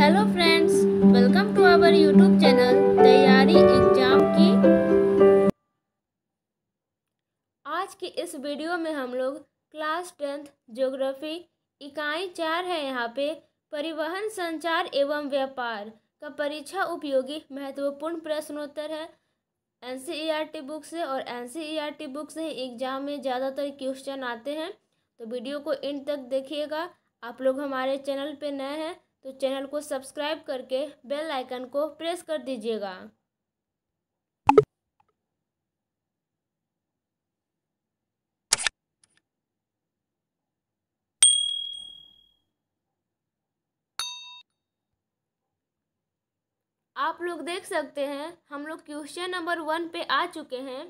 hello friends welcome to our YouTube channel तैयारी exam की आज की इस वीडियो में हम लोग क्लास टेंथ ज्योग्राफी इकाई चार है यहाँ पे परिवहन संचार एवं व्यापार का परीक्षा उपयोगी महत्वपूर्ण प्रश्नोत्तर है टी बुक से और टी बुक से एग्जाम में ज़्यादातर क्वेश्चन आते हैं तो वीडियो को एंड तक देखिएगा आप लोग हमारे चैनल पे नए हैं तो चैनल को सब्सक्राइब करके बेल आइकन को प्रेस कर दीजिएगा आप लोग देख सकते हैं हम लोग क्वेश्चन नंबर वन पे आ चुके हैं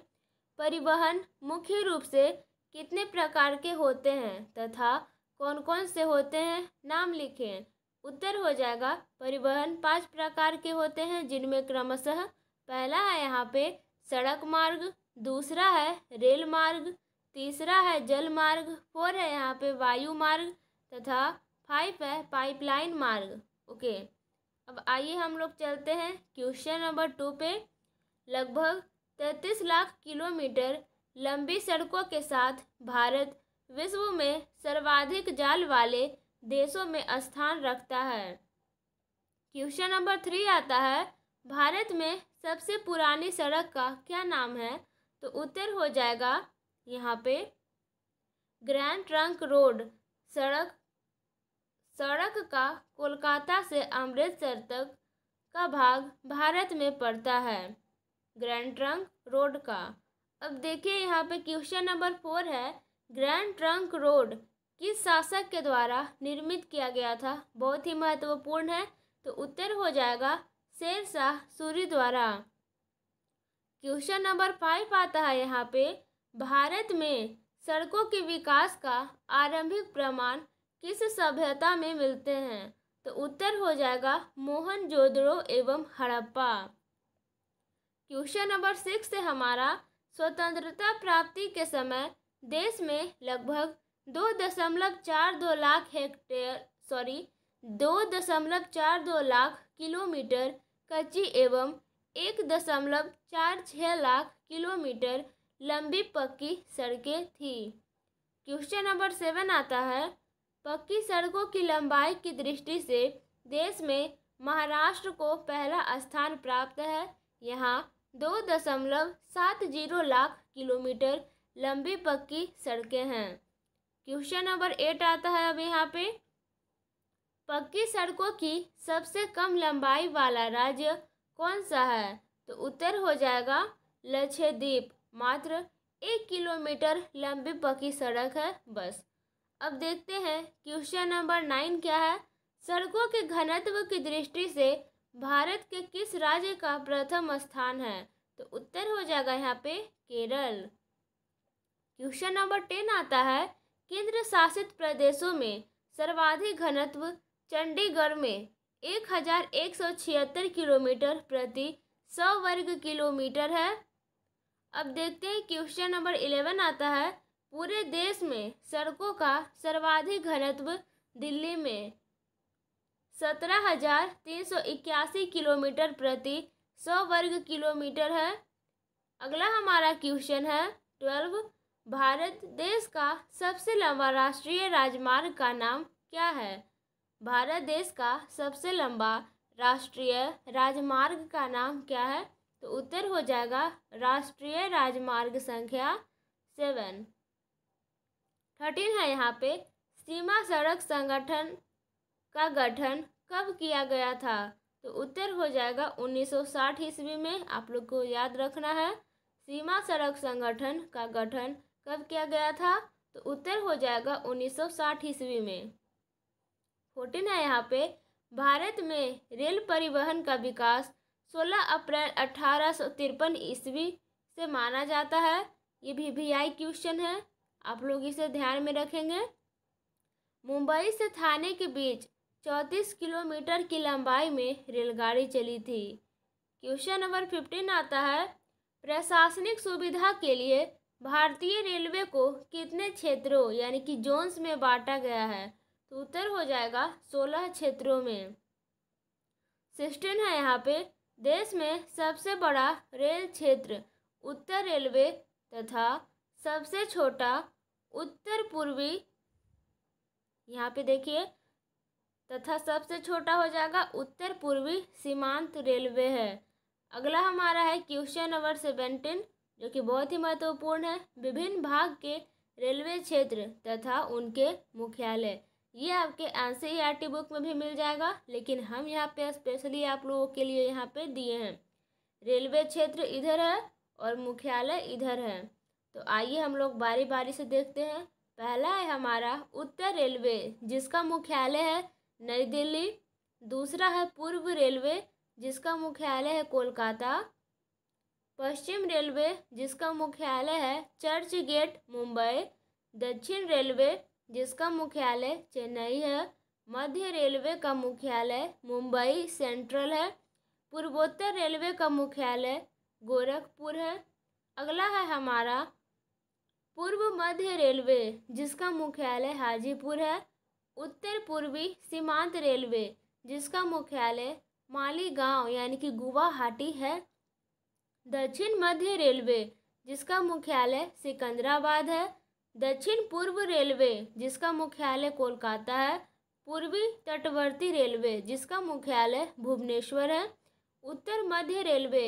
परिवहन मुख्य रूप से कितने प्रकार के होते हैं तथा कौन कौन से होते हैं नाम लिखें उत्तर हो जाएगा परिवहन पांच प्रकार के होते हैं जिनमें क्रमशः पहला है यहाँ पे सड़क मार्ग दूसरा है रेल मार्ग तीसरा है जल मार्ग फोर है यहाँ पे वायु मार्ग तथा फाइव है पाइपलाइन मार्ग ओके अब आइए हम लोग चलते हैं क्वेश्चन नंबर टू पे लगभग तैंतीस लाख किलोमीटर लंबी सड़कों के साथ भारत विश्व में सर्वाधिक जाल वाले देशों में स्थान रखता है क्वेश्चन नंबर थ्री आता है भारत में सबसे पुरानी सड़क का क्या नाम है तो उत्तर हो जाएगा यहाँ पे ग्रैंड ट्रंक रोड सड़क सड़क का कोलकाता से अमृतसर तक का भाग भारत में पड़ता है ग्रैंड ट्रंक रोड का अब देखिए यहाँ पे क्वेश्चन नंबर फोर है ग्रैंड ट्रंक रोड किस शासक के द्वारा निर्मित किया गया था बहुत ही महत्वपूर्ण है तो उत्तर हो जाएगा शेर शाह सूरी द्वारा क्वेश्चन नंबर फाइव आता है यहाँ पे भारत में सड़कों के विकास का आरंभिक प्रमाण किस सभ्यता में मिलते हैं तो उत्तर हो जाएगा मोहन जोदड़ो एवं हड़प्पा क्वेश्चन नंबर सिक्स से हमारा स्वतंत्रता प्राप्ति के समय देश में लगभग दो दशमलव चार दो लाख हेक्टेयर सॉरी दो दशमलव चार दो लाख किलोमीटर कच्ची एवं एक दशमलव चार छः लाख किलोमीटर लंबी पक्की सड़कें थी क्वेश्चन नंबर सेवन आता है पक्की सड़कों की लंबाई की दृष्टि से देश में महाराष्ट्र को पहला स्थान प्राप्त है यहाँ दो दशमलव सात जीरो लाख किलोमीटर लंबी पक्की सड़कें हैं क्वेश्चन नंबर एट आता है अब यहाँ पे पक्की सड़कों की सबसे कम लंबाई वाला राज्य कौन सा है तो उत्तर हो जाएगा लक्षद्वीप मात्र एक किलोमीटर लंबी पक्की सड़क है बस अब देखते हैं क्वेश्चन नंबर नाइन क्या है सड़कों के घनत्व की दृष्टि से भारत के किस राज्य का प्रथम स्थान है तो उत्तर हो जाएगा यहाँ पे केरल क्वेश्चन नंबर टेन आता है केंद्र शासित प्रदेशों में सर्वाधिक घनत्व चंडीगढ़ में एक एक हजार सौ छिहत्तर किलोमीटर प्रति सौ वर्ग किलोमीटर है अब देखते हैं क्वेश्चन नंबर इलेवन आता है पूरे देश में सड़कों का सर्वाधिक घनत्व दिल्ली में सत्रह हजार तीन सौ इक्यासी किलोमीटर प्रति सौ वर्ग किलोमीटर है अगला हमारा क्वेश्चन है ट्वेल्व भारत देश का सबसे लंबा राष्ट्रीय राजमार्ग का नाम क्या है भारत देश का सबसे लंबा राष्ट्रीय राजमार्ग का नाम क्या है तो उत्तर हो जाएगा राष्ट्रीय राजमार्ग संख्या सेवन थर्टीन है यहाँ पे सीमा सड़क संगठन का गठन कब किया गया था तो उत्तर हो जाएगा 1960 ईस्वी में आप लोग को याद रखना है सीमा सड़क संगठन का गठन कब किया गया था तो उत्तर हो जाएगा 1960 ईस्वी में फोर्टीन है यहाँ पे भारत में रेल परिवहन का विकास 16 अप्रैल अठारह ईस्वी से माना जाता है ये भी वी आई क्वेश्चन है आप लोग इसे ध्यान में रखेंगे मुंबई से थाने के बीच 34 किलोमीटर की लंबाई में रेलगाड़ी चली थी क्वेश्चन नंबर फिफ्टीन आता है प्रशासनिक सुविधा के लिए भारतीय रेलवे को कितने क्षेत्रों यानी कि जोन्स में बांटा गया है तो उत्तर हो जाएगा सोलह क्षेत्रों में सिस्टम है यहाँ पे देश में सबसे बड़ा रेल क्षेत्र उत्तर रेलवे तथा सबसे छोटा उत्तर पूर्वी यहाँ पे देखिए तथा सबसे छोटा हो जाएगा उत्तर पूर्वी सीमांत रेलवे है अगला हमारा है क्वेश्चन नंबर सेवेंटीन जो कि बहुत ही महत्वपूर्ण है विभिन्न भाग के रेलवे क्षेत्र तथा उनके मुख्यालय ये आपके आंसर ही आर टी बुक में भी मिल जाएगा लेकिन हम यहाँ पे स्पेशली आप लोगों के लिए यहाँ पे दिए हैं रेलवे क्षेत्र इधर है और मुख्यालय इधर है तो आइए हम लोग बारी बारी से देखते हैं पहला है हमारा उत्तर रेलवे जिसका मुख्यालय है नई दिल्ली दूसरा है पूर्व रेलवे जिसका मुख्यालय है कोलकाता पश्चिम रेलवे जिसका मुख्यालय है चर्च गेट मुंबई दक्षिण रेलवे जिसका मुख्यालय चेन्नई है मध्य रेलवे का मुख्यालय मुंबई सेंट्रल है पूर्वोत्तर रेलवे का मुख्यालय गोरखपुर है अगला है हमारा पूर्व मध्य रेलवे जिसका मुख्यालय हाजीपुर है उत्तर पूर्वी सीमांत रेलवे जिसका मुख्यालय मालीगांव यानी कि गुवाहाटी है दक्षिण मध्य रेलवे जिसका मुख्यालय सिकंदराबाद है दक्षिण पूर्व रेलवे जिसका मुख्यालय कोलकाता है पूर्वी तटवर्ती रेलवे जिसका मुख्यालय भुवनेश्वर है उत्तर मध्य रेलवे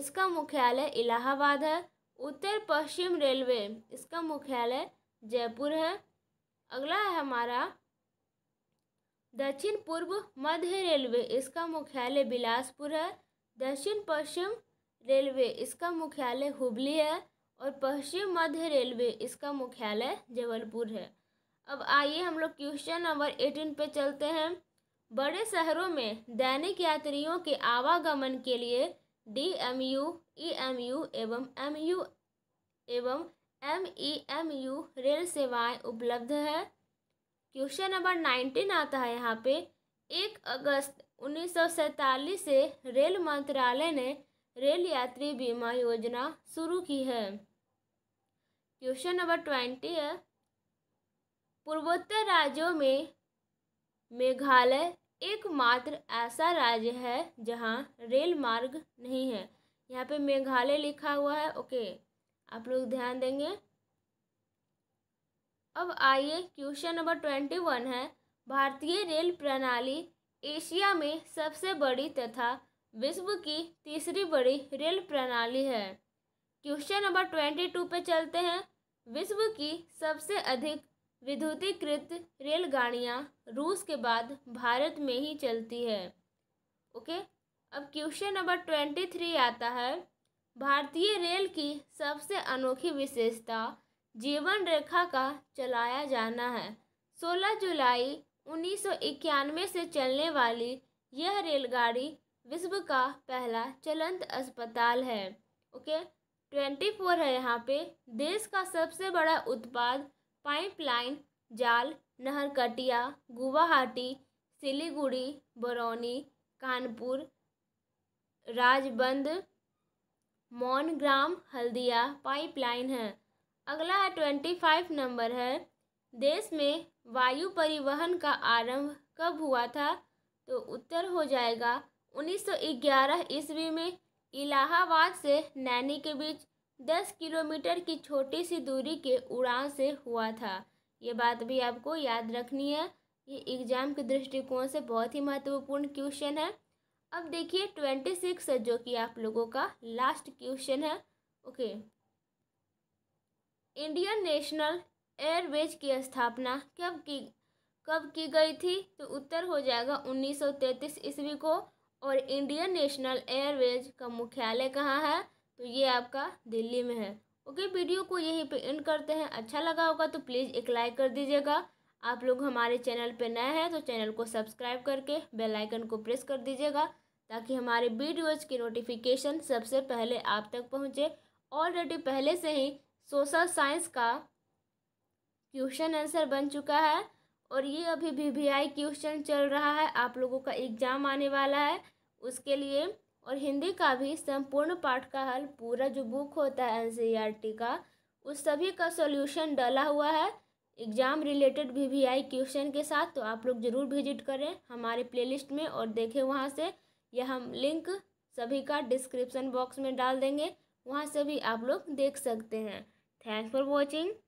इसका मुख्यालय इलाहाबाद है उत्तर पश्चिम रेलवे इसका मुख्यालय जयपुर है अगला है हमारा दक्षिण पूर्व मध्य रेलवे इसका मुख्यालय बिलासपुर है दक्षिण पश्चिम रेलवे इसका मुख्यालय हुबली है और पश्चिम मध्य रेलवे इसका मुख्यालय जबलपुर है अब आइए हम लोग क्वेश्चन नंबर एटीन पे चलते हैं बड़े शहरों में दैनिक यात्रियों के आवागमन के लिए D M U E M U एवं एम यू एवं एम ई एम यू रेल सेवाएं उपलब्ध है क्वेश्चन नंबर नाइनटीन आता है यहाँ पे एक अगस्त उन्नीस से रेल मंत्रालय ने रेल यात्री बीमा योजना शुरू की है क्वेश्चन नंबर ट्वेंटी है पूर्वोत्तर राज्यों में मेघालय एकमात्र ऐसा राज्य है जहाँ रेल मार्ग नहीं है यहाँ पे मेघालय लिखा हुआ है ओके आप लोग ध्यान देंगे अब आइए क्वेश्चन नंबर ट्वेंटी वन है भारतीय रेल प्रणाली एशिया में सबसे बड़ी तथा विश्व की तीसरी बड़ी रेल प्रणाली है क्वेश्चन नंबर ट्वेंटी टू पे चलते हैं विश्व की सबसे अधिक विद्युतीकृत रेलगाड़ियाँ रूस के बाद भारत में ही चलती है ओके अब क्वेश्चन नंबर ट्वेंटी थ्री आता है भारतीय रेल की सबसे अनोखी विशेषता जीवन रेखा का चलाया जाना है सोलह जुलाई उन्नीस सौ इक्यानवे से चलने वाली यह रेलगाड़ी विश्व का पहला चलंत अस्पताल है ओके ट्वेंटी फोर है यहाँ पे देश का सबसे बड़ा उत्पाद पाइपलाइन जाल नहरकटिया गुवाहाटी सिलीगुड़ी बरौनी कानपुर राजबंद मौनग्राम हल्दिया पाइपलाइन है अगला है ट्वेंटी फाइव नंबर है देश में वायु परिवहन का आरंभ कब हुआ था तो उत्तर हो जाएगा 1911 ईस्वी में इलाहाबाद से नैनी के बीच 10 किलोमीटर की छोटी सी दूरी के उड़ान से हुआ था ये बात भी आपको याद रखनी है ये एग्जाम के दृष्टिकोण से बहुत ही महत्वपूर्ण क्वेश्चन है अब देखिए ट्वेंटी सिक्स जो कि आप लोगों का लास्ट क्वेश्चन है ओके इंडियन नेशनल एयरवेज की स्थापना कब की कब की गई थी तो उत्तर हो जाएगा उन्नीस सौ तैंतीस ईस्वी को और इंडियन नेशनल एयरवेज का मुख्यालय कहाँ है तो ये आपका दिल्ली में है ओके वीडियो को यहीं पे एंड करते हैं अच्छा लगा होगा तो प्लीज़ एक लाइक कर दीजिएगा आप लोग हमारे चैनल पे नए हैं तो चैनल को सब्सक्राइब करके बेल आइकन को प्रेस कर दीजिएगा ताकि हमारे वीडियोज़ की नोटिफिकेशन सबसे पहले आप तक पहुँचे ऑलरेडी पहले से ही सोशल साइंस का क्वेश्चन आंसर बन चुका है और ये अभी वी वी आई क्वेश्चन चल रहा है आप लोगों का एग्ज़ाम आने वाला है उसके लिए और हिंदी का भी संपूर्ण पाठ का हल पूरा जो बुक होता है एन e का उस सभी का सॉल्यूशन डाला हुआ है exam related V V I question के साथ तो आप लोग ज़रूर विजिट करें हमारे प्लेलिस्ट में और देखें वहाँ से यह हम लिंक सभी का डिस्क्रिप्सन बॉक्स में डाल देंगे वहाँ से भी आप लोग देख सकते हैं थैंक्स फॉर वॉचिंग